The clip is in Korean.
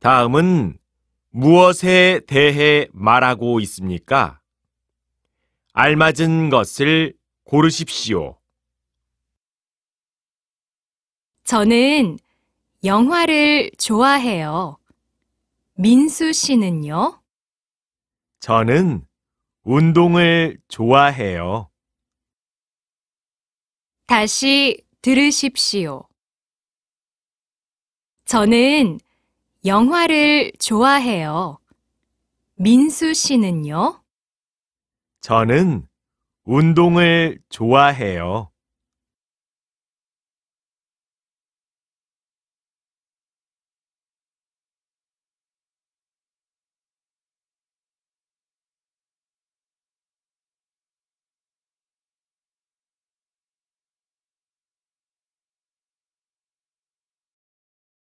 다음은 무엇에 대해 말하고 있습니까? 알맞은 것을 고르십시오. 저는 영화를 좋아해요. 민수 씨는요? 저는 운동을 좋아해요. 다시 들으십시오. 저는 영화를 좋아해요. 민수 씨는요? 저는 운동을 좋아해요.